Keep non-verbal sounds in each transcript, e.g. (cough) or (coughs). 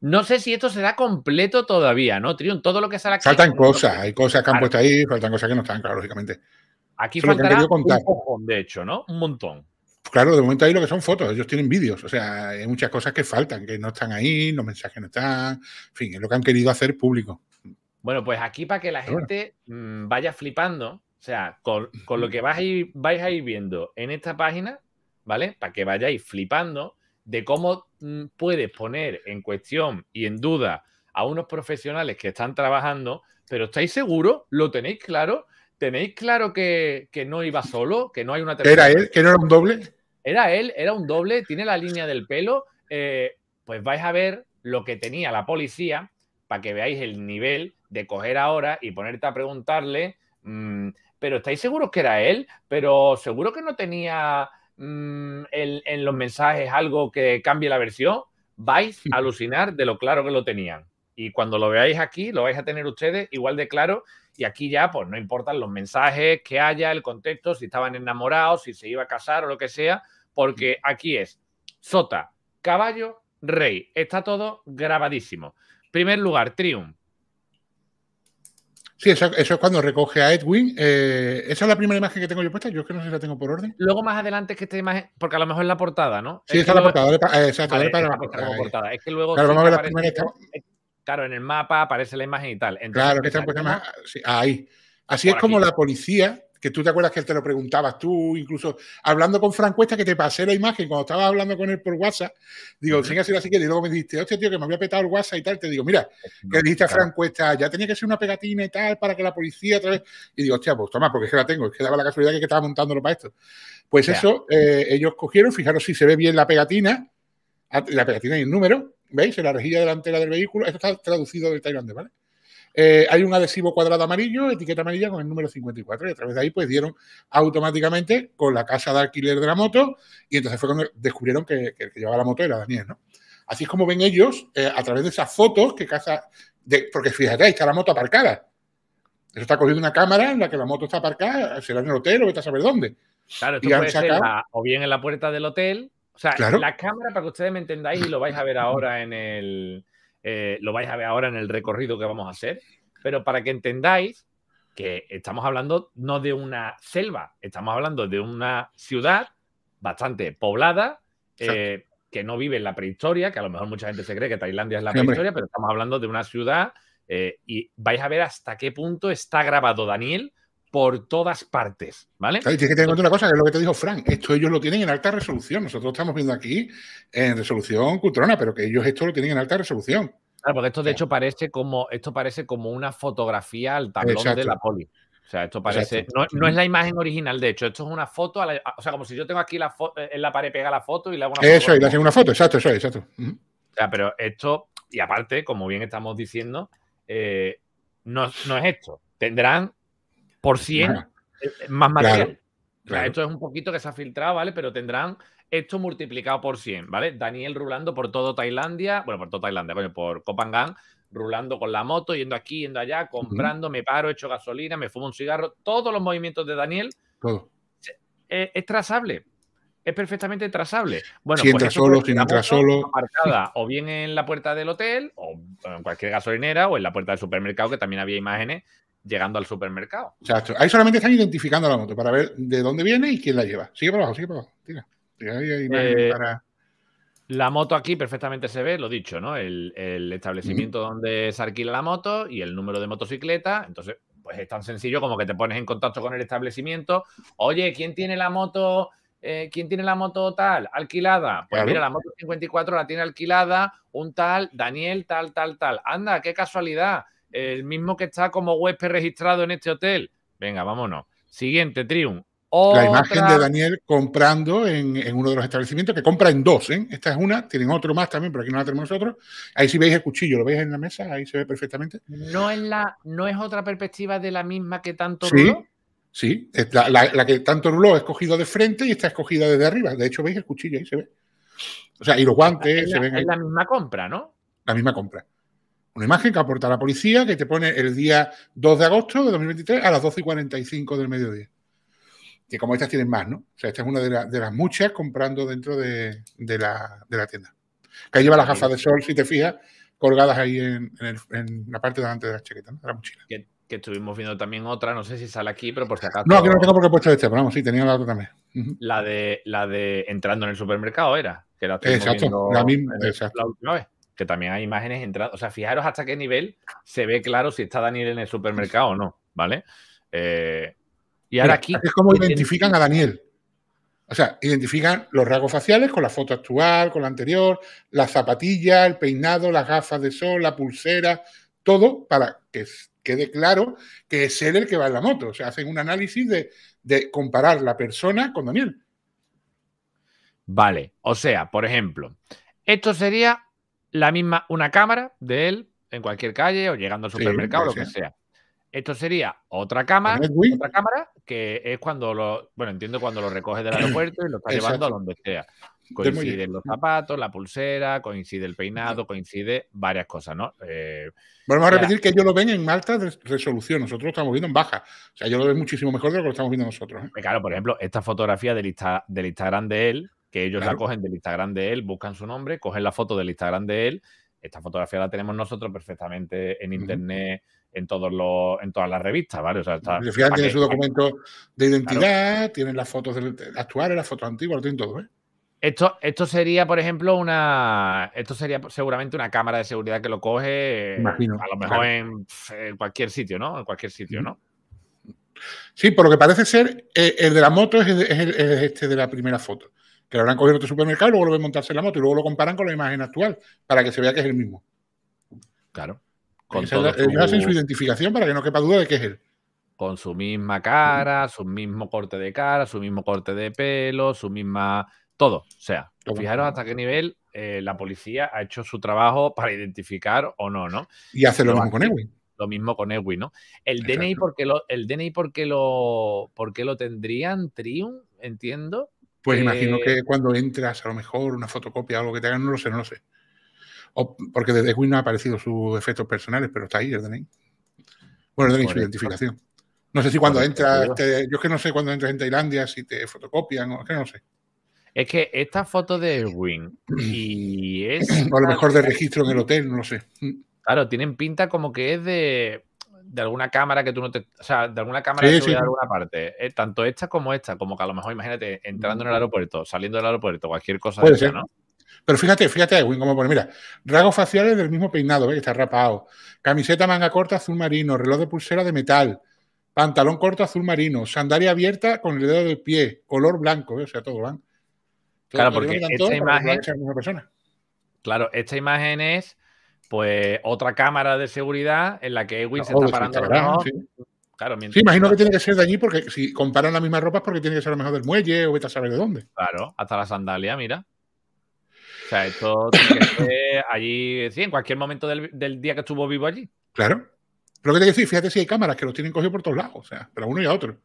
no sé si esto será completo todavía, ¿no, Trión, Todo lo que sale Faltan cosas, hay cosas que han puesto ahí, faltan cosas que no están, claro, lógicamente. Aquí un de hecho, ¿no? Un montón. Claro, de momento hay lo que son fotos, ellos tienen vídeos, o sea, hay muchas cosas que faltan, que no están ahí, los mensajes no están, en fin, es lo que han querido hacer público. Bueno, pues aquí para que la gente mm, vaya flipando, o sea, con, lo que vais vais a ir viendo en esta página, ¿vale? Para que vayáis flipando de cómo Mm, puedes poner en cuestión y en duda a unos profesionales que están trabajando, pero ¿estáis seguros? ¿Lo tenéis claro? ¿Tenéis claro que, que no iba solo? ¿Que no hay una tercera? ¿Era él? ¿Que no era un doble? Era él, era un doble, tiene la línea del pelo. Eh, pues vais a ver lo que tenía la policía para que veáis el nivel de coger ahora y ponerte a preguntarle, mm, pero ¿estáis seguros que era él? ¿Pero seguro que no tenía Mm, en, en, los mensajes algo que cambie la versión, vais a (laughs) alucinar de lo claro que lo tenían. Y cuando lo veáis aquí, lo vais a tener ustedes igual de claro. Y aquí ya, pues no importan los mensajes que haya, el contexto, si estaban enamorados, si se iba a casar o lo que sea, porque aquí es sota, caballo, rey. Está todo grabadísimo. Primer lugar, Triumph. Sí, eso, es cuando recoge a Edwin. Eh, esa es la primera imagen que tengo yo puesta. Yo es que no sé si la tengo por orden. Luego más adelante es que esta imagen, porque a lo mejor es la portada, ¿no? Sí, está es la portada. exacto, la portada. Es que luego. Claro, vamos a ver la primera. Claro, en el mapa aparece la imagen y tal. claro, que pues, está puesta más. ahí. Así es como la policía que tú te acuerdas que él te lo preguntabas tú, incluso hablando con Frank Cuesta, que te pasé la imagen cuando estaba hablando con él por WhatsApp, digo, sin hacer así que y luego me dijiste, hostia, tío, que me había petado el WhatsApp y tal, te digo, mira, que dijiste a Frank Cuesta, ya tenía que ser una pegatina y tal para que la policía otra vez, y digo, hostia, pues toma, porque es que la tengo, es que daba la casualidad que, estaba montándolo para esto. Pues eso, eh, ellos cogieron, fijaros si se ve bien la pegatina, ah, la pegatina y el número, ¿veis? En la rejilla delantera del vehículo, esto está traducido del tailandés, ¿vale? Eh, hay un adhesivo cuadrado amarillo, etiqueta amarilla con el número 54 y a través de ahí pues dieron automáticamente con la casa de alquiler de la moto y entonces fue cuando descubrieron que, el que llevaba la moto era Daniel, ¿no? Así es como ven ellos eh, a través de esas fotos que casa, porque fíjate, ahí está la moto aparcada. Eso está cogiendo una cámara en la que la moto está aparcada, será en el hotel o vete a saber dónde. Claro, esto puede o bien en la puerta del hotel. O sea, la cámara, para que ustedes me entendáis y lo vais a ver ahora en el, eh, lo vais a ver ahora en el recorrido que vamos a hacer, pero para que entendáis que estamos hablando no de una selva, estamos hablando de una ciudad bastante poblada, eh, que no vive en la prehistoria, que a lo mejor mucha gente se cree que Tailandia es la prehistoria, pero estamos hablando de una ciudad eh, y vais a ver hasta qué punto está grabado Daniel por todas partes, ¿vale? tienes que tener en cuenta una cosa, que es lo que te dijo Frank, esto ellos lo tienen en alta resolución, nosotros estamos viendo aquí en resolución Cutrona, pero que ellos esto lo tienen en alta resolución. Claro, porque esto de eh. hecho parece como, esto parece como una fotografía al tablón de la poli. O sea, esto parece. No, es la imagen original, de hecho. Esto es una foto. o sea, como si yo tengo aquí la eh, en la pared pega la foto y le hago una Eso, y le hacen una foto, exacto, eso, exacto. pero esto, y aparte, como bien estamos diciendo, eh, no, es esto. Tendrán por 100 eh, eh, más material. Esto es un poquito que se ha filtrado, ¿vale? Pero tendrán esto multiplicado por 100, ¿vale? Daniel rulando por todo Tailandia, bueno, por todo Tailandia, coño, por Copangan, rulando con la moto, yendo aquí, yendo allá, comprando, me paro, echo gasolina, me fumo un cigarro, todos los movimientos de Daniel Todo. Eh, es, trazable. Es perfectamente trazable. Bueno, si pues solo, si entra solo. (laughs) o bien en la puerta del hotel, o en cualquier gasolinera, o en la puerta del supermercado, que también había imágenes llegando al supermercado. Ahí solamente están identificando la moto para ver de dónde viene y quién la lleva. Sigue para abajo, sigue para abajo. Tira. Eh, la moto aquí perfectamente se ve, lo dicho, ¿no? El, establecimiento donde se alquila la moto y el número de motocicleta. Entonces, pues es tan sencillo como que te pones en contacto con el establecimiento. Oye, ¿quién tiene la moto? Eh, ¿quién tiene la moto tal? Alquilada. Pues mira, la moto 54 la tiene alquilada un tal, Daniel, tal, tal, tal. Anda, qué casualidad el mismo que está como huésped registrado en este hotel. Venga, vámonos. Siguiente, Triumph. La imagen de Daniel comprando en, uno de los establecimientos, que compra en dos, ¿eh? Esta es una, tienen otro más también, pero aquí no la tenemos nosotros. Ahí si sí veis el cuchillo, lo veis en la mesa, ahí se ve perfectamente. ¿No es, la, no es otra perspectiva de la misma que tanto sí, Sí, la, que tanto ruló ha escogido de frente y está escogida desde arriba. De hecho, veis el cuchillo, ahí se ve. O sea, y los guantes se ven Es la misma compra, ¿no? La misma compra. Una imagen que aporta la policía que te pone el día 2 de agosto de 2023 a las 12 y 45 del mediodía. Que como estas tienen más, ¿no? O sea, esta es una de, las muchas comprando dentro de, la, tienda. Que lleva las gafas de sol, si te fijas, colgadas ahí en, la parte delante de la chaqueta, ¿no? la mochila. Que, estuvimos viendo también otra, no sé si sale aquí, pero por si acaso. No, que no tengo por qué puesto este, pero vamos, sí, tenía la otra también. La de la de entrando en el supermercado era. Que la exacto, la misma, exacto. la última vez que también hay imágenes entradas. O sea, fijaros hasta qué nivel se ve claro si está Daniel en el supermercado o no, ¿vale? Eh, y ahora aquí. Es como identifican a Daniel. O sea, identifican los rasgos faciales con la foto actual, con la anterior, la zapatilla, el peinado, las gafas de sol, la pulsera, todo para que quede claro que es él el que va en la moto. O sea, hacen un análisis de, de comparar la persona con Daniel. Vale, o sea, por ejemplo, esto sería la misma, una cámara de él en cualquier calle o llegando al supermercado, lo que sea. Esto sería otra cámara, otra cámara que es cuando lo, bueno, entiendo cuando lo recoge del aeropuerto y lo está llevando a donde sea. Coinciden los zapatos, la pulsera, coincide el peinado, coincide varias cosas, ¿no? Eh, vamos a repetir que ellos lo ven en alta resolución, nosotros lo estamos viendo en baja. O sea, yo lo ven muchísimo mejor de lo que lo estamos viendo nosotros. ¿eh? Claro, por ejemplo, esta fotografía del, Insta, del Instagram de él, que ellos la cogen del Instagram de él, buscan su nombre, cogen la foto del Instagram de él. Esta fotografía la tenemos nosotros perfectamente en internet, en todos los, en todas las revistas, ¿vale? O sea, está, tiene su documento de identidad, tienen las fotos actuales, las fotos antiguas, lo tienen todo, ¿eh? Esto, esto sería, por ejemplo, una. Esto sería seguramente una cámara de seguridad que lo coge. a lo mejor en, cualquier sitio, ¿no? En cualquier sitio, ¿no? Sí, por lo que parece ser, eh, el de la moto es, este de la primera foto que lo habrán cogido en otro supermercado, luego lo ven montarse la moto y luego lo comparan con la imagen actual para que se vea que es el mismo. Claro. Con Ellos su... hacen su identificación para que no quepa duda de que es él. Con su misma cara, su mismo corte de cara, su mismo corte de pelo, su misma. Todo. O sea, fijaros hasta qué nivel eh, la policía ha hecho su trabajo para identificar o no, ¿no? Y hace lo, mismo con Ewing. Lo mismo con Ewing, ¿no? El DNI, porque lo, el DNI porque lo, porque lo tendrían, Trium entiendo. Pues imagino eh, que cuando entras, a lo mejor una fotocopia o algo que te hagan, no lo sé, no lo sé. porque desde Win no ha aparecido sus efectos personales, pero está ahí el DNI. Bueno, el DNI su identificación. No sé si cuando entras, yo es que no sé cuando entras en Tailandia, si te fotocopian, o, es que no sé. Es que esta foto de Erwin (clears throat) y es. O a lo mejor de registro en el hotel, no lo sé. Claro, tienen pinta como que es de de alguna cámara que tú no te. O sea, de alguna cámara que de alguna parte. Eh, tanto esta como esta, como que a lo mejor, imagínate, entrando en el aeropuerto, saliendo del aeropuerto, cualquier cosa ¿no? Pero fíjate, fíjate, Edwin, cómo pone, mira, rasgos faciales del mismo peinado, que está rapado. Camiseta manga corta azul marino, reloj de pulsera de metal, pantalón corto azul marino, sandalia abierta con el dedo del pie, color blanco, o sea, todo van. claro, porque esta imagen. Claro, esta imagen es pues otra cámara de seguridad en la que Ewing se está parando imagino que tiene que ser de allí porque si comparan las mismas ropas, porque tiene que ser a lo mejor del muelle o vete a saber de dónde. Claro, hasta la sandalia, mira. O sea, esto tiene que ser allí, sí, en cualquier momento del, día que estuvo vivo allí. Claro. Pero que te decir, fíjate si hay cámaras que los tienen cogidos por todos lados, o sea, pero uno y a otro.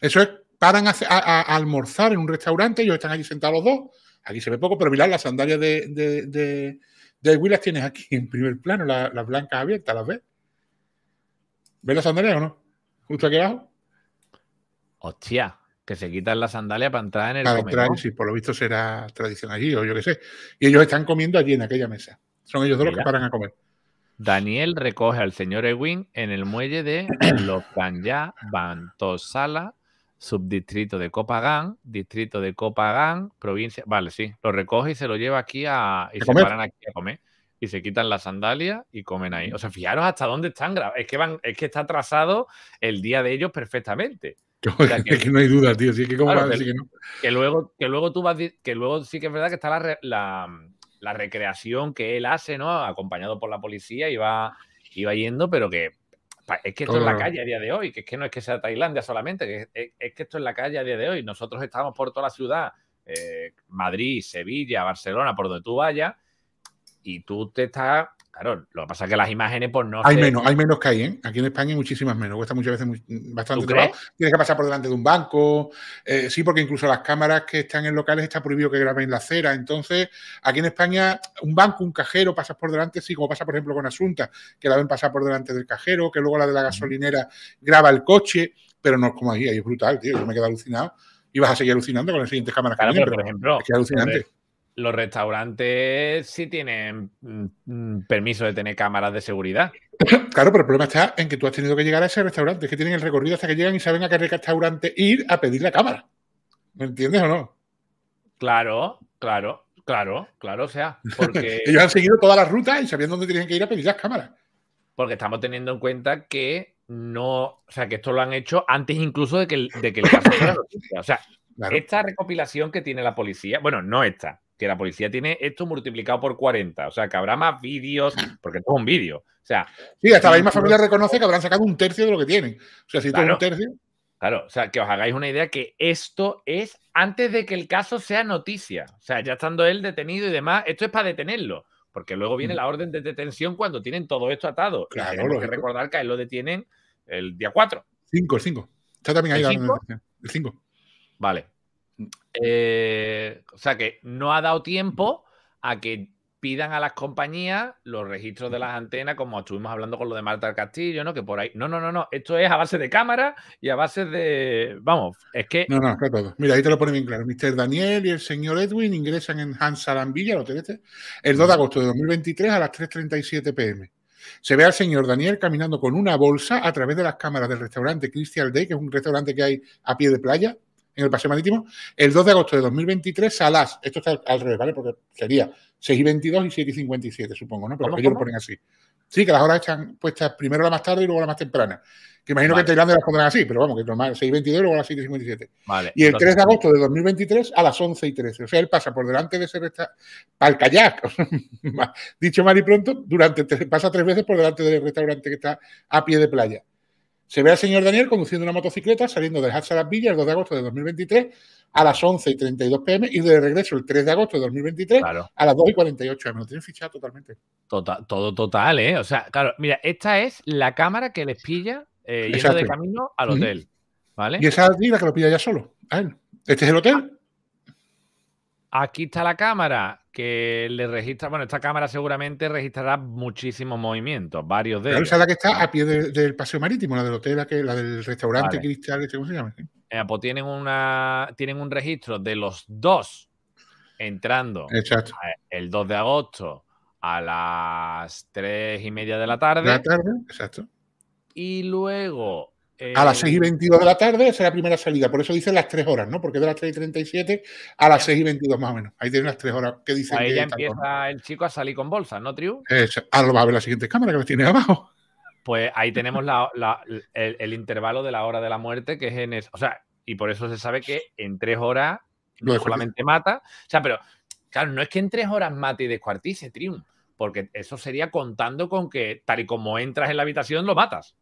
Eso es, paran a, almorzar en un restaurante, ellos están allí sentados los dos, aquí se ve poco, pero mirad las sandalias de de ahí tienes aquí en primer plano, las blancas abiertas, ¿las ves? ¿Ves las sandalias o no? Justo aquí abajo. Hostia, que se quitan las sandalias para entrar en el para Entrar, sí, por lo visto será tradicional allí o yo qué sé. Y ellos están comiendo allí en aquella mesa. Son ellos dos los que paran a comer. Daniel recoge al señor Ewing en el muelle de (coughs) Locanya Bantosala subdistrito de Copagán, distrito de Copagán, provincia. Vale, sí, lo recoge y se lo lleva aquí a. y se a comer. Y se quitan las sandalias y comen ahí. O sea, fijaros hasta dónde están. Es que van, es que está trazado el día de ellos perfectamente. (laughs) que, es que no hay duda, tío. que, luego, que luego tú vas, que luego sí que es verdad que está la, la, la recreación que él hace, ¿no? Acompañado por la policía y va, y va yendo, pero que es que esto es la calle a día de hoy, que es que no es que sea Tailandia solamente, que es, que esto es la calle a día de hoy. Nosotros estamos por toda la ciudad, eh, Madrid, Sevilla, Barcelona, por donde tú vayas, y tú te estás Claro, lo que pasa es que las imágenes, pues no. Hay menos, hay menos que hay, ¿eh? Aquí en España hay muchísimas menos. Cuesta muchas veces mm, bastante Tienes que pasar por delante de un banco. Eh, sí, porque incluso las cámaras que están en locales está prohibido que graben la acera. Entonces, aquí en España, un banco, un cajero, pasas por delante, sí, como pasa, por ejemplo, con Asunta, que la ven pasar por delante del cajero, que luego la de la gasolinera graba el coche, pero no es como ahí, ahí es brutal, tío. Yo me quedo alucinado. Y vas a seguir alucinando con las siguientes cámaras que vienen, por ejemplo, es alucinante. Los restaurantes sí tienen mm, mm, permiso de tener cámaras de seguridad. Claro, pero el problema está en que tú has tenido que llegar a ese restaurante, es que tienen el recorrido hasta que llegan y saben a qué restaurante ir a pedir la cámara. ¿Me entiendes o no? Claro, claro, claro, claro, o sea, porque... (laughs) Ellos han seguido todas las rutas y sabían dónde tenían que ir a pedir las cámaras. Porque estamos teniendo en cuenta que no, o sea, que esto lo han hecho antes incluso de que el, de que noticia. O sea, esta recopilación que tiene la policía, bueno, no esta, que la policía tiene esto multiplicado por 40. O sea, que habrá más vídeos, (clears throat) porque esto es un vídeo. O sea. Sí, hasta la misma familia reconoce que habrán sacado un tercio de lo que tienen. O sea, si claro, un tercio. Claro, o sea, que os hagáis una idea que esto es antes de que el caso sea noticia. O sea, ya estando él detenido y demás, esto es para detenerlo. Porque luego viene mm. la orden de detención cuando tienen todo esto atado. Claro. Tenemos que recordar que a él lo detienen el día 4. 5, el 5. Está también ahí ¿El 5? El 5. Vale. Eh, o sea que no ha dado tiempo a que pidan a las compañías los registros de las antenas, como estuvimos hablando con lo de Marta Castillo, ¿no? Que por ahí. No, no, no, no. Esto es a base de cámara y a base de. Vamos, es que. No, no, está todo. Mira, ahí te lo pone bien claro. Mr. Daniel y el señor Edwin ingresan en Hans Villa, ¿lo tenés? El 2 de agosto de 2023 a las 3.37 pm. Se ve al señor Daniel caminando con una bolsa a través de las cámaras del restaurante Christian Day, que es un restaurante que hay a pie de playa, en el paseo marítimo, el 2 de agosto de 2023 a las, esto está al revés, ¿vale? Porque sería 6 y 22 y 7 y 57, supongo, ¿no? Pero ¿Cómo, ellos lo ponen así. Sí, que las horas están puestas primero la más tarde y luego la más temprana. Que imagino que en Tailandia las pondrán así, pero vamos, que normal, 6 y 22 y luego a las 7 y 57. Vale, y el 3 de agosto de 2023 a las 11 y 13. O sea, él pasa por delante de ese restaurante, para el kayak, (laughs) dicho mal y pronto, durante, pasa tres veces por delante del restaurante que está a pie de playa. Se ve al señor Daniel conduciendo una motocicleta saliendo de a Las Villas el 2 de agosto de 2023 a las 11 y 32 pm y de regreso el 3 de agosto de 2023 a las 2 y 48 pm. Lo tienen fichado totalmente. Tota, todo total, ¿eh? O sea, claro, mira, esta es la cámara que les pilla eh, yendo de camino al hotel. ¿Vale? Y esa es la que lo pilla ya solo. Este es el hotel. Aquí está la cámara que le registra, bueno, esta cámara seguramente registrará muchísimos movimientos, varios de ellos. la que está a pie del paseo marítimo, la del hotel, la, que, la del restaurante Cristal, este, ¿cómo se llama? pues tienen, una, tienen un registro de los dos entrando el 2 de agosto a las 3 y media de la tarde. la tarde, exacto. Y luego a las 6 eh, y 22 de la tarde es la primera salida, por eso dicen las 3 horas, ¿no? Porque de las 3 y 37 a las 6 y 22 más o menos. Ahí tiene las 3 horas que dicen. Ahí ya empieza el chico a salir con bolsa, ¿no, Triun? Ahora lo va a ver la siguiente cámara que me tiene abajo. Pues ahí tenemos el, intervalo de la hora de la muerte, que es en eso. O sea, y por eso se sabe que en 3 horas no solamente mata. O sea, pero claro, no es que en 3 horas mate y descuartice, Triu, porque eso sería contando con que tal y como entras en la habitación lo matas.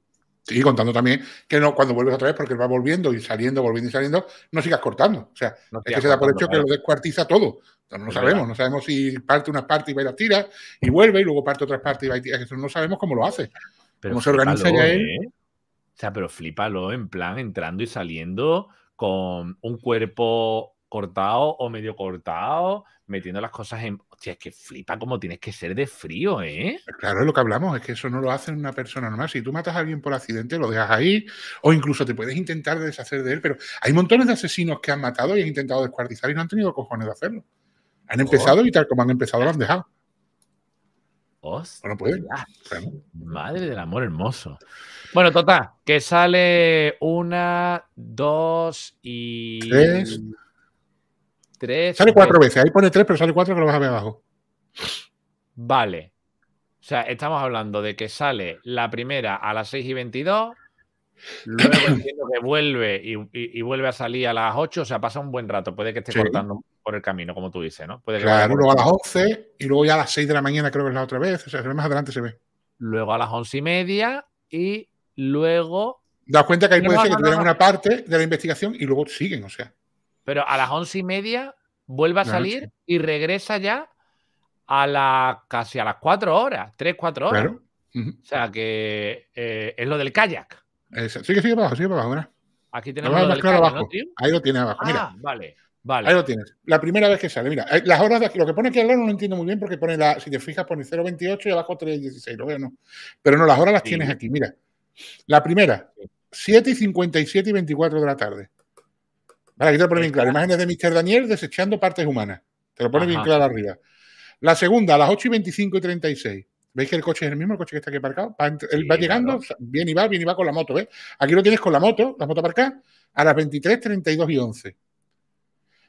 Sí, contando también que no, cuando vuelves otra vez, porque va volviendo y saliendo, volviendo y saliendo, no sigas cortando. O sea, es que se da por hecho que lo descuartiza todo. No, sabemos, no sabemos si parte una parte y va y las tira, y vuelve, y luego parte otra parte y va y tira. Eso no sabemos cómo lo hace. Pero cómo se organiza él. ¿eh? O sea, pero flipalo en plan entrando y saliendo con un cuerpo cortado o medio cortado, metiendo las cosas en. Hostia, es que flipa como tienes que ser de frío, ¿eh? Pues claro, es lo que hablamos, es que eso no lo hace una persona normal. Si tú matas a alguien por accidente, lo dejas ahí, o incluso te puedes intentar deshacer de él, pero hay montones de asesinos que han matado y han intentado descuartizar y no han tenido cojones de hacerlo. Han oh. empezado y tal como han empezado lo han dejado. Pues, hostia, no Madre del amor hermoso. Bueno, total, que sale una, dos y. Tres. Sale cuatro veces. Ahí pone tres, pero sale cuatro que lo vas a ver abajo. Vale. O sea, estamos hablando de que sale la primera a las 6 y 22. Luego (coughs) que vuelve y, vuelve a salir a las 8, o sea, pasa un buen rato. Puede que esté cortando por el camino, como tú dices, ¿no? Puede claro, luego a las 11 y luego ya a las 6 de la mañana creo que es la otra vez. O sea, más adelante se ve. Luego a las once y media y luego... Das cuenta que ahí puede ser que tuvieran una parte de la investigación y luego siguen, o sea. Pero a las once y media vuelve a salir y regresa ya a la, casi a las cuatro horas, tres, cuatro horas. O sea que eh, es lo del kayak. Eso. Sigue, sigue abajo, sigue abajo. Mira. Aquí tenemos lo, del abajo. tío? Ahí lo tienes abajo. Mira. Ah, vale. Vale. Ahí lo tienes. La primera vez que sale, mira. Eh, las horas de aquí, lo que pone aquí al lado no lo entiendo muy bien porque pone la, si te fijas, pone 0.28 y abajo 3.16. Lo veo, no. Pero no, las horas las tienes aquí, mira. La primera, 7 y 57 y 24 de la tarde. Vale, aquí te lo pone bien claro. Imágenes de Mr. Daniel desechando partes humanas. Te lo pone bien claro arriba. La segunda, a las 8 y 25 y 36. ¿Veis que el coche es el mismo, el coche que está aquí aparcado? Va, llegando, bien viene y va, viene y va con la moto, Aquí lo tienes con la moto, la moto aparcada, a las 23, 32 y 11.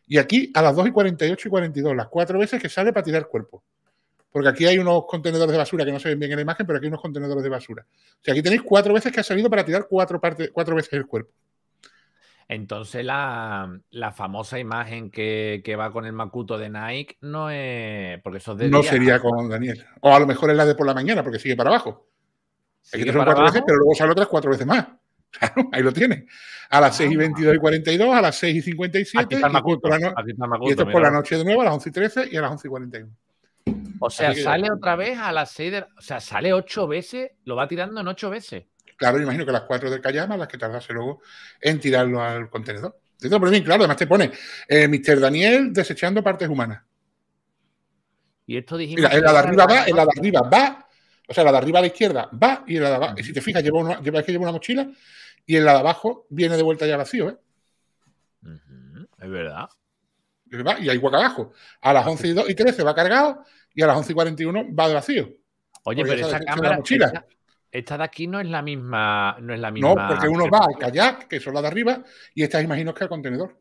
Y aquí a las 2 y 48 y 42, las cuatro veces que sale para tirar cuerpo. Porque aquí hay unos contenedores de basura que no se ven bien en la imagen, pero aquí hay unos contenedores de basura. O sea, aquí tenéis cuatro veces que ha salido para tirar cuatro, partes, cuatro veces el cuerpo. Entonces la, famosa imagen que, va con el Makuto de Nike no es... Porque eso No sería con Daniel. O a lo mejor es la de por la mañana, porque sigue para abajo. Aquí son cuatro veces, pero luego sale otras cuatro veces más. (laughs) ahí lo tiene, A las 6 y 22 ah. y 42, a las 6 y 57. Aquí está el y, esto es por la noche de nuevo, a las 11 y 13 y a las 11 y 41. O sea, sale otra vez a las 6 de... O sea, sale ocho veces, lo va tirando en ocho veces. Claro, imagino que las cuatro del Callama las que tardase luego en tirarlo al contenedor. Entonces, pero bien claro, además te pone eh, Mr. Daniel desechando partes humanas. Y esto dijimos. Mira, la de arriba va, la de arriba va, o sea, la de arriba a la izquierda va y la de abajo. Y si te fijas, lleva una, que lleva una mochila y la de abajo viene de vuelta ya vacío, ¿eh? es verdad. Y hay hueca abajo. A las 11 y, 2 y 13 va cargado y a las 11 y 41 va de vacío. Oye, pues pero esa, cámara. Esta de aquí no es la misma. No, es la misma no porque uno va al kayak, que es la de arriba, y esta, imagino que el contenedor.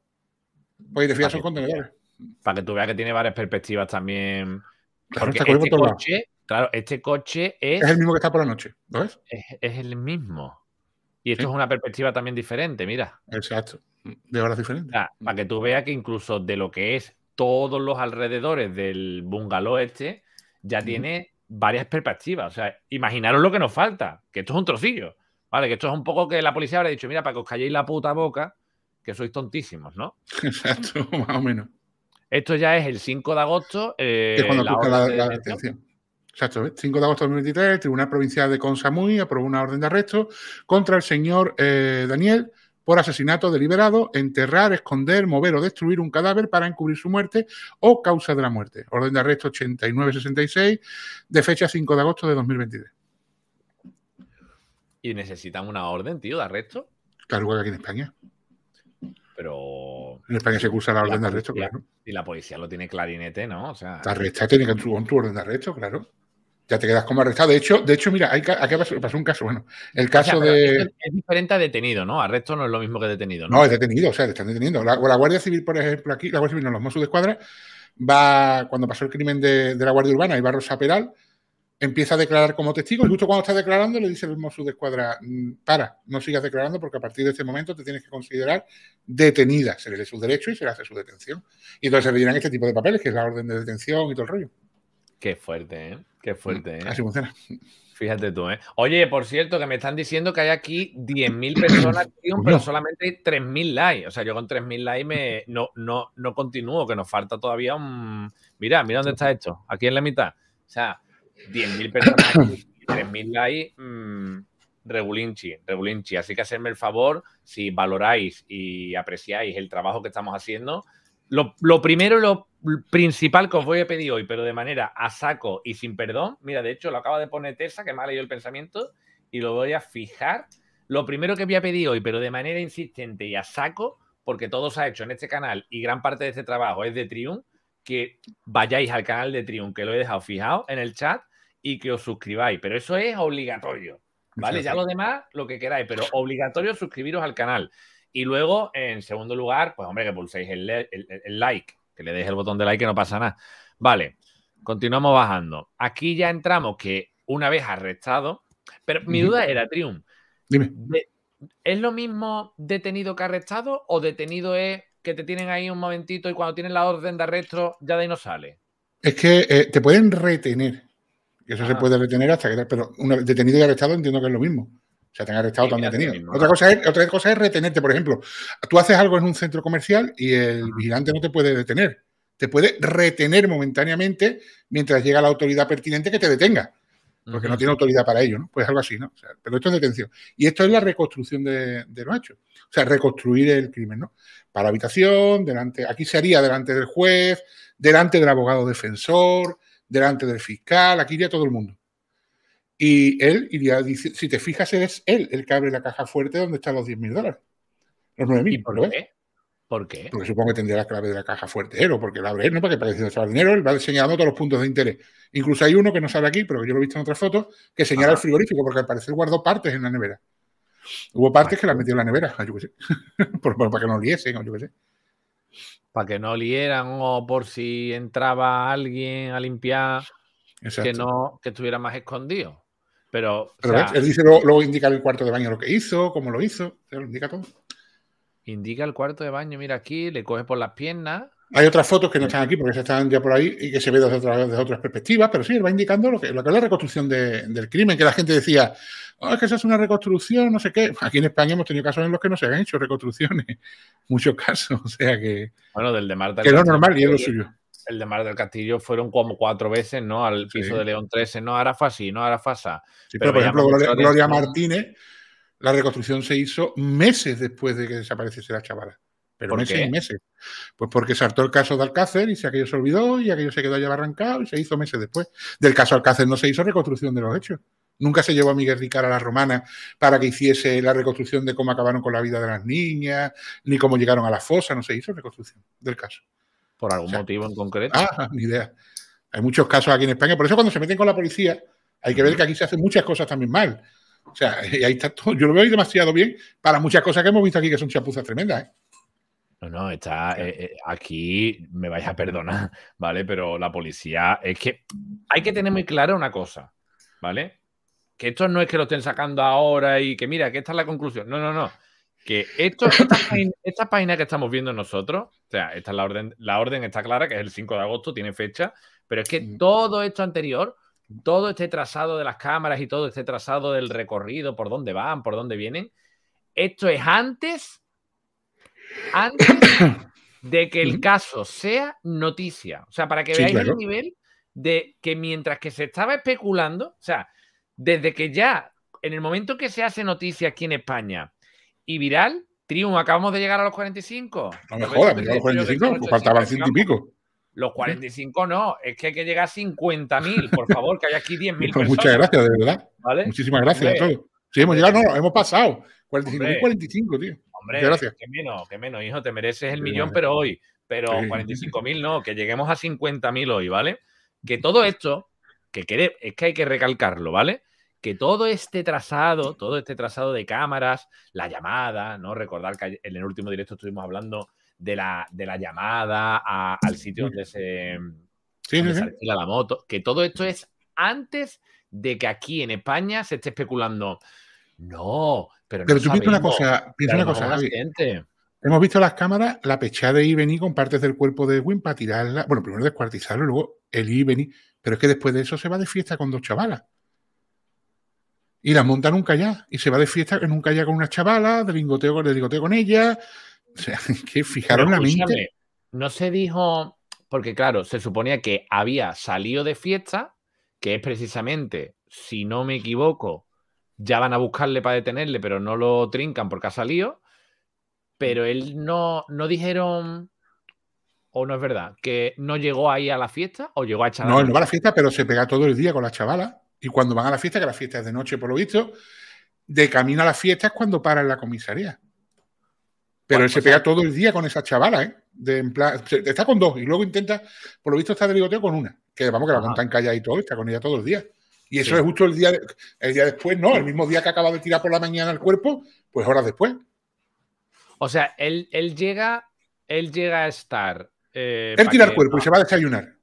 Pues de fijas, son contenedores. Para que tú veas que tiene varias perspectivas también. Claro, este, este, coche, es. Es el mismo que está por la noche, ves? Es, el mismo. Y esto es una perspectiva también diferente, mira. Exacto. De horas diferentes. para que tú veas que incluso de lo que es todos los alrededores del bungalow este, ya tiene varias perspectivas. O sea, imaginaros lo que nos falta, que esto es un trocillo, ¿vale? Que esto es un poco que la policía habrá dicho, mira, para que os calléis la puta boca, que sois tontísimos, ¿no? (laughs) Exacto, más o menos. Esto ya es el 5 de agosto. Eh, es cuando la, la, detención. Exacto, 5 de agosto de 2023, el Tribunal Provincial de Consamuy aprobó una orden de arresto contra el señor eh, Daniel por asesinato deliberado, enterrar, esconder, mover o destruir un cadáver para encubrir su muerte o causa de la muerte. Orden de arresto 8966 de fecha 5 de agosto de 2023. ¿Y necesitan una orden, tío, de arresto? Claro, igual que aquí en España. Pero. En España se cursa la orden de arresto, claro. Y la policía lo tiene clarinete, ¿no? O sea. arresta, tiene que con tu orden de arresto, claro ya te quedas como arrestado. De hecho, de hecho mira, aquí pasó, un caso, bueno, el caso de... Es, diferente a detenido, ¿no? Arresto no es lo mismo que detenido, ¿no? es detenido, o sea, están deteniendo. La, la Guardia Civil, por ejemplo, aquí, la Guardia Civil, no, los Mossos de Escuadra, va, cuando pasó el crimen de, la Guardia Urbana y va Rosa Peral, empieza a declarar como testigo y justo cuando está declarando le dice el Mossos de Escuadra, mm, para, no sigas declarando porque a partir de este momento te tienes que considerar detenida. Se le lee su derecho y se le hace su detención. Y entonces le dirán este tipo de papeles, que es la orden de detención y todo el rollo. Qué fuerte, ¿eh? Qué mm, fuerte, ¿eh? Así funciona. Fíjate tú, ¿eh? Oye, por cierto, que me están diciendo que hay aquí 10.000 personas, (coughs) pero solamente hay 3.000 likes. O sea, yo con 3.000 likes no, no, no continúo, que nos falta todavía un... Mira, mira dónde está esto. Aquí en la mitad. O sea, 10.000 (coughs) personas aquí, 3.000 likes... Mmm, regulinchi, regulinchi. Así que hacerme el favor, si valoráis y apreciáis el trabajo que estamos haciendo, lo, primero primero, lo principal que os voy a pedir hoy, pero de manera a saco y sin perdón, mira, de hecho lo acaba de poner Tessa, que me ha leído el pensamiento, y lo voy a fijar. Lo primero que voy a pedir hoy, pero de manera insistente y a saco, porque todo se ha hecho en este canal y gran parte de este trabajo es de Triumph, que vayáis al canal de Triumph, que lo he dejado fijado en el chat, y que os suscribáis. Pero eso es obligatorio, ¿vale? Ya lo demás, lo que queráis, pero obligatorio suscribiros al canal. Y luego, en segundo lugar, pues hombre, que pulséis el, like, que le deis el botón de like que no pasa nada. Vale, continuamos bajando. Aquí ya entramos que una vez arrestado, pero mi duda era, Trium, Dime. ¿es lo mismo detenido que arrestado o detenido es que te tienen ahí un momentito y cuando tienen la orden de arresto ya de ahí no sale? Es que eh, te pueden retener. Eso se puede retener hasta que... Pero una, detenido y arrestado entiendo que es lo mismo. O sea, te han arrestado, sí, otra, cosa es, otra cosa es retenerte. Por ejemplo, tú haces algo en un centro comercial y el vigilante no te puede detener. Te puede retener momentáneamente mientras llega la autoridad pertinente que te detenga. Porque no tiene autoridad para ello, ¿no? Pues algo así, ¿no? pero esto es detención. Y esto es la reconstrucción de, lo hecho O sea, reconstruir el crimen, ¿no? Para habitación, delante. Aquí se haría delante del juez, delante del abogado defensor, delante del fiscal, aquí iría todo el mundo. Y él iría, si te fijas, es él el que abre la caja fuerte donde están los 10.000 mil dólares. Los 9.000, ¿Por qué? ¿Por Porque supongo que tendría la clave de la caja fuerte él, o porque la abre él, ¿no? Para que parece el dinero, él va señalando todos los puntos de interés. Incluso hay uno que no sale aquí, pero que yo lo he visto en otras fotos, que señala el frigorífico, porque al parecer guardó partes en la nevera. Hubo partes que la metió en la nevera, yo qué sé. (laughs) por, para que no liesen, yo qué sé para que no olieran o por si entraba alguien a limpiar que no que estuviera más escondido. Pero, él dice luego, indicar indica el cuarto de baño lo que hizo, cómo lo hizo, lo indica todo. Indica el cuarto de baño, mira aquí, le coge por las piernas. Hay otras fotos que no están aquí porque se están ya por ahí y que se ve desde, otras perspectivas, pero sí, él va indicando lo que, es la reconstrucción del crimen, que la gente decía, ah, es que esa es una reconstrucción, no sé qué. Aquí en España hemos tenido casos en los que no se han hecho reconstrucciones, (laughs) muchos casos, o sea que... Bueno, del de Marta. Que es normal y es lo suyo el de Mar del Castillo fueron como cuatro veces, ¿no? Al piso de León 13, no, ahora fue no, ahora Sí, pero, por ejemplo, Gloria, Martínez, la reconstrucción se hizo meses después de que desapareciese la chavala. Pero meses qué? meses. Pues porque saltó el caso de Alcácer y si aquello se olvidó y aquello se quedó allá arrancado y se hizo meses después. Del caso Alcácer no se hizo reconstrucción de los hechos. Nunca se llevó a Miguel Ricard a la romana para que hiciese la reconstrucción de cómo acabaron con la vida de las niñas, ni cómo llegaron a la fosa, no se hizo reconstrucción del caso por algún motivo en concreto. Ah, (laughs) ni idea. Hay muchos casos aquí en España. Por eso cuando se meten con la policía, hay que ver que aquí se hacen muchas cosas también mal. O sea, (laughs) ahí está todo. Yo lo veo demasiado bien para muchas cosas que hemos visto aquí que son chapuzas tremendas. ¿eh? No, no, está eh, eh, aquí, me vais a perdonar, (laughs) ¿vale? Pero la policía, es que hay que tener muy clara una cosa, ¿vale? Que esto no es que lo estén sacando ahora y que mira, que esta es la conclusión. No, no, no que esto, (coughs) esta, que estamos viendo nosotros, o sea, esta la orden, la orden está clara, que es el 5 de agosto, tiene fecha, pero es que mm. todo esto anterior, todo este trazado de las cámaras y todo este trazado del recorrido, por dónde van, por dónde vienen, esto es antes, antes (coughs) de que el caso sea noticia. O sea, para que veáis el nivel de que mientras que se estaba especulando, o sea, desde que ya, en el momento que se hace noticia aquí en España, y viral. triunfo, acabamos de llegar a los 45. No me jodas, a los 45, faltaban 100 y pico. Los 45 no, es que hay que llegar a 50.000, por (laughs) favor, que hay aquí 10.000 pues Muchas gracias, de verdad. ¿Vale? Muchísimas gracias a todos. Sí, hemos llegado, no, hemos pasado. 45.000, 45, tío. Hombre, qué que menos, qué menos, hijo, te mereces el millón, pero hoy. Pero 45.000 no, que lleguemos a 50.000 hoy, ¿vale? Que todo esto, que quede, es que hay que recalcarlo, ¿vale? que todo este trazado, todo este trazado de cámaras, la llamada, ¿no? Recordar que en el último directo estuvimos hablando de la, de la llamada al sitio donde se, sí, la moto, que todo esto es antes de que aquí en España se esté especulando. No, pero, pero tú piensa una cosa, piensa una cosa, Hemos visto las cámaras, la pechada de Ibeni con partes del cuerpo de Wimpa, para tirarla. Bueno, primero descuartizarlo, luego el Ibeni. Pero es que después de eso se va de fiesta con dos chavalas. Y la monta nunca un Y se va de fiesta que un llega con una chavala, de lingoteo, con ella. O sea, (laughs) que fijaron la mente. No se dijo, porque claro, se suponía que había salido de fiesta, que es precisamente, si no me equivoco, ya van a buscarle para detenerle, pero no lo trincan porque ha salido. Pero él no, no dijeron, o no es verdad, que no llegó ahí a la fiesta o llegó a echar. No, no va a la fiesta, pero se pega todo el día con la chavala. Y cuando van a la fiesta, que la fiesta es de noche por lo visto, de camino a la fiesta es cuando para en la comisaría. Pero él se pues pega todo el día con esa chavala ¿eh? De está con dos y luego intenta, por lo visto está de bigoteo con una, que vamos, que la montan callada y todo, está con ella todos los días. Y eso es justo el día, el día después, ¿no? El mismo día que acaba de tirar por la mañana el cuerpo, pues horas después. O sea, él, llega, él llega a estar. Eh, él tira el cuerpo y se va a desayunar.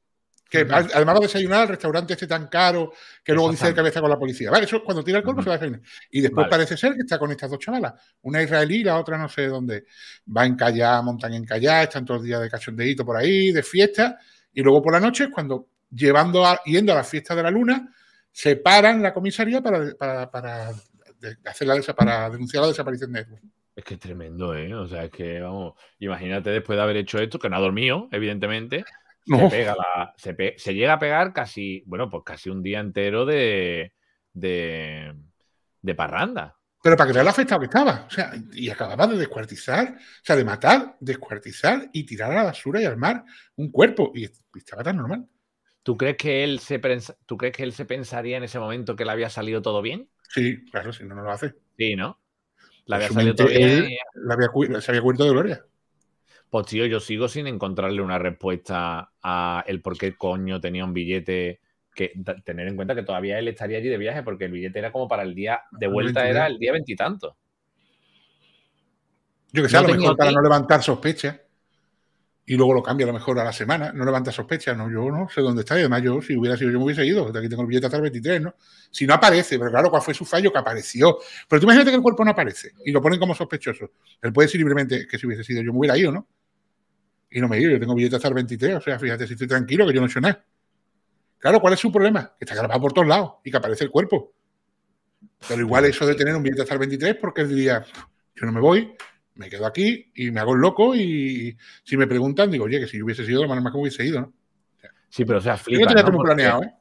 Que además va desayunar al restaurante este tan caro que luego dice de cabeza con la policía. Vale, eso cuando tira el cuerpo se va a desayunar. Y después parece ser que está con estas dos chavalas, una israelí la otra no sé dónde. Va en Callá, montan en Callá, están todos los días de cachondeíto por ahí, de fiesta. Y luego por la noche, cuando llevando yendo a la fiesta de la luna, se paran la comisaría para, para, hacer la, para denunciar la desaparición de Edward. Es que es tremendo, ¿eh? O sea, es que, vamos, imagínate después de haber hecho esto, que no ha dormido, evidentemente, se, llega a pegar casi, bueno, pues casi un día entero de, de, parranda. Pero para que vea la afectado que estaba. y acababa de descuartizar, o sea, de matar, descuartizar y tirar a la basura y al mar un cuerpo. Y, estaba tan normal. ¿Tú crees, que él se ¿Tú crees que él se pensaría en ese momento que le había salido todo bien? Sí, claro, si no, no lo hace. Sí, ¿no? se había cubierto de gloria. Pues tío, yo sigo sin encontrarle una respuesta a el por qué coño tenía un billete que tener en cuenta que todavía él estaría allí de viaje porque el billete era como para el día de vuelta era el día veintitantos. Yo que sé, lo mejor para no levantar sospechas y luego lo cambia a lo mejor a la semana, no levanta sospechas, no, yo no sé dónde está, y además yo, si hubiera sido yo me hubiese ido, aquí tengo el billete hasta el 23, ¿no? Si no aparece, pero claro, ¿cuál fue su fallo? Que apareció. Pero tú imagínate que el cuerpo no aparece y lo ponen como sospechoso. Él puede decir libremente que si hubiese sido yo me hubiera ido, ¿no? Y no me he ido, yo tengo billete hasta el 23, o sea, fíjate, si estoy tranquilo, que yo no he hecho nada. Claro, ¿cuál es su problema? Que está grabado por todos lados y que aparece el cuerpo. Pero igual eso de tener un billete hasta el 23, porque él diría, yo no me voy, me quedo aquí y me hago el loco y si me preguntan, digo, oye, que si yo hubiese sido, lo manera más que hubiese ido, ¿no? sí, pero o sea, flipa, no tenía ¿no? planeado, ¿eh?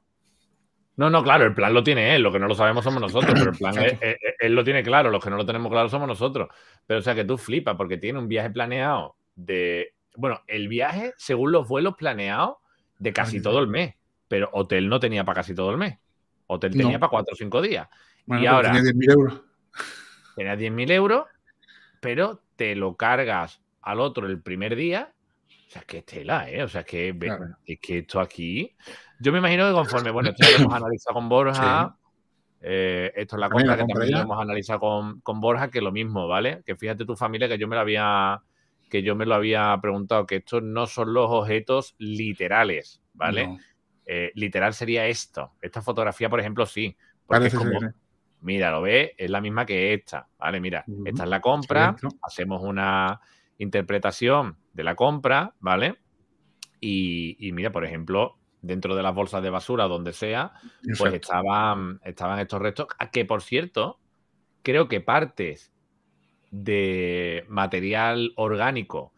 No, no, claro, el plan lo tiene él, lo que no lo sabemos somos nosotros, pero el plan él, lo tiene claro, los que no lo tenemos claro somos nosotros. Pero o sea que tú flipas porque tiene un viaje planeado de, bueno, el viaje según los vuelos planeados de ah, casi todo el mes, pero hotel no tenía para casi todo el mes, hotel tenía para cuatro o cinco días. y ahora... Tenía 10.000 euros. Tenía 10.000 euros, pero te lo cargas al otro el primer día. O sea, es que tela, ¿eh? O sea, que, que esto aquí. Yo me imagino que conforme, bueno, esto lo hemos analizado con Borja. esto es la cosa que también hemos analizado con, Borja, que lo mismo, ¿vale? Que fíjate tu familia que yo me lo había que yo me lo había preguntado, que estos no son los objetos literales, ¿vale? Eh, literal sería esto. Esta fotografía, por ejemplo, sí. Porque es como, mira, lo ve, es la misma que esta, ¿vale? Mira, esta es la compra, hacemos una interpretación de la compra, ¿vale? Y, mira, por ejemplo, dentro de las bolsas de basura, donde sea, pues estaban, estaban estos restos, ah, que por cierto, creo que partes de material orgánico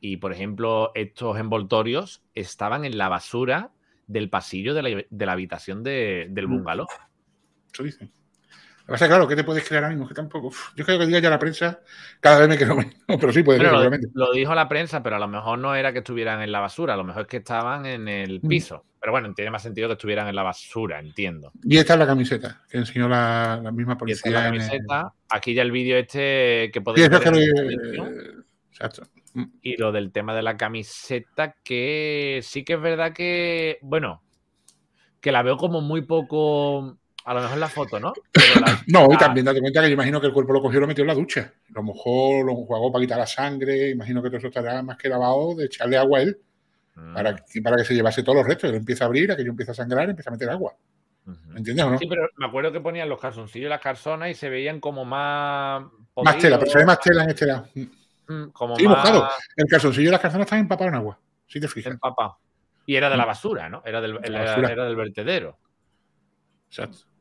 y, por ejemplo, estos envoltorios estaban en la basura del pasillo de la, habitación del bungalow. O sea, claro, ¿qué te puedes creer ahora mismo? Que tampoco. yo creo que diga ya la prensa, cada vez me creo menos, (laughs) pero sí puede ser, lo, Lo dijo la prensa, pero a lo mejor no era que estuvieran en la basura, a lo mejor es que estaban en el mm. piso. Pero bueno, tiene más sentido que estuvieran en la basura, entiendo. Y esta es la camiseta que enseñó la, misma policía. la camiseta. Aquí ya el vídeo este que podéis ver. Que... Exacto. Mm. Y lo del tema de la camiseta, que sí que es verdad que, bueno, que la veo como muy poco a lo mejor la foto, ¿no? (coughs) no, y también date cuenta que yo imagino que el cuerpo lo cogió y lo metió en la ducha. lo mejor lo jugó para quitar la sangre. Imagino que todo eso estará más que lavado de echarle agua a él mm. para, que se llevase todos los restos. Él empieza a abrir, aquello empieza a sangrar, empieza a meter agua. ¿Me ¿Entiendes o no? Sí, pero me acuerdo que ponían los calzoncillos y las calzonas y se veían como más. más tela, pero se ve más tela en este lado. Mm, mm, como sí, mojado. El calzoncillo y las calzonas están empapados en agua, Sí, te fijas. Empapado. Y era de la basura, ¿no? Era del, era del vertedero. Exacto.